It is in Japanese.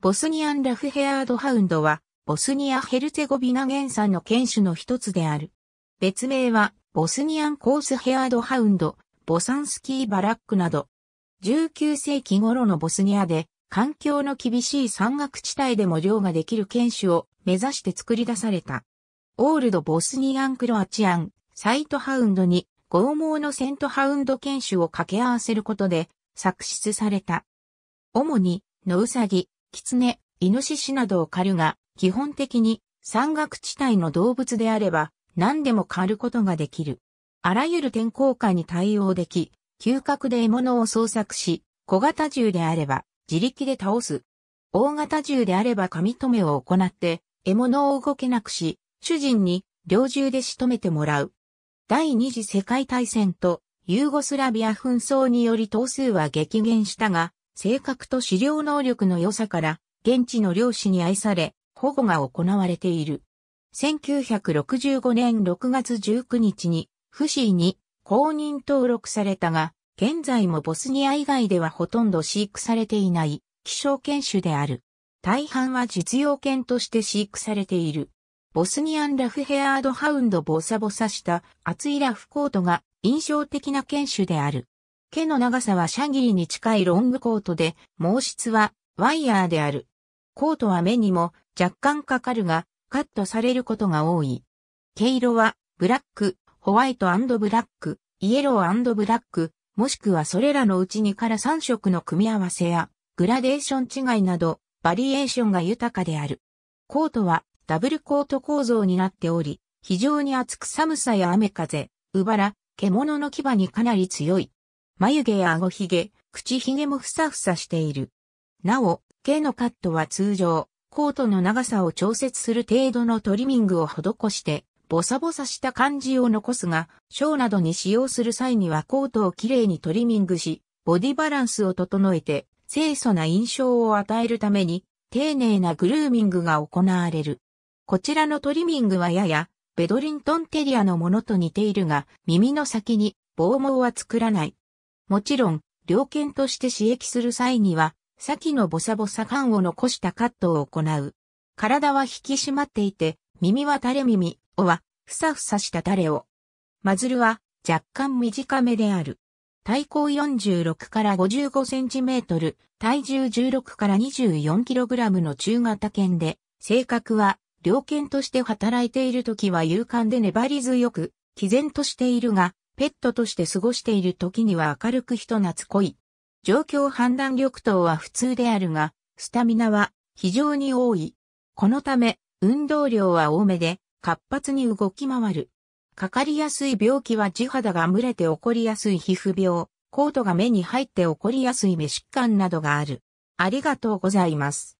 ボスニアンラフヘアードハウンドは、ボスニア・ヘルツェゴビナ原産の犬種の一つである。別名は、ボスニアンコースヘアードハウンド、ボサンスキーバラックなど。19世紀頃のボスニアで、環境の厳しい山岳地帯でも漁ができる犬種を目指して作り出された。オールドボスニアンクロアチアン、サイトハウンドに、剛毛のセントハウンド犬種を掛け合わせることで、作出された。主に、ノウサギ、キツネ、イノシシなどを狩るが、基本的に山岳地帯の動物であれば、何でも狩ることができる。あらゆる天候下に対応でき、嗅覚で獲物を捜索し、小型銃であれば自力で倒す。大型銃であればみ留めを行って、獲物を動けなくし、主人に猟銃で仕留めてもらう。第二次世界大戦とユーゴスラビア紛争により頭数は激減したが、性格と資料能力の良さから、現地の漁師に愛され、保護が行われている。1965年6月19日に、フシーに公認登録されたが、現在もボスニア以外ではほとんど飼育されていない希少犬種である。大半は実用犬として飼育されている。ボスニアンラフヘアードハウンドボサボサした厚いラフコートが印象的な犬種である。毛の長さはシャギーに近いロングコートで、毛質はワイヤーである。コートは目にも若干かかるが、カットされることが多い。毛色は、ブラック、ホワイトブラック、イエローブラック、もしくはそれらのうちにから3色の組み合わせや、グラデーション違いなど、バリエーションが豊かである。コートは、ダブルコート構造になっており、非常に暑く寒さや雨風、うばら、獣の牙にかなり強い。眉毛や顎ひげ、口ひげもふさふさしている。なお、毛のカットは通常、コートの長さを調節する程度のトリミングを施して、ボサボサした感じを残すが、ショーなどに使用する際にはコートをきれいにトリミングし、ボディバランスを整えて、清楚な印象を与えるために、丁寧なグルーミングが行われる。こちらのトリミングはやや、ベドリントンテリアのものと似ているが、耳の先に、棒毛は作らない。もちろん、猟犬として刺激する際には、先のボサボサ感を残したカットを行う。体は引き締まっていて、耳は垂れ耳、尾は、ふさふさした垂れを。マズルは、若干短めである。体高46から55センチメートル、体重16から24キログラムの中型犬で、性格は、猟犬として働いている時は勇敢で粘り強く、毅然としているが、ペットとして過ごしている時には明るく人懐っこい。状況判断力等は普通であるが、スタミナは非常に多い。このため、運動量は多めで、活発に動き回る。かかりやすい病気は地肌が蒸れて起こりやすい皮膚病、コートが目に入って起こりやすい目疾患などがある。ありがとうございます。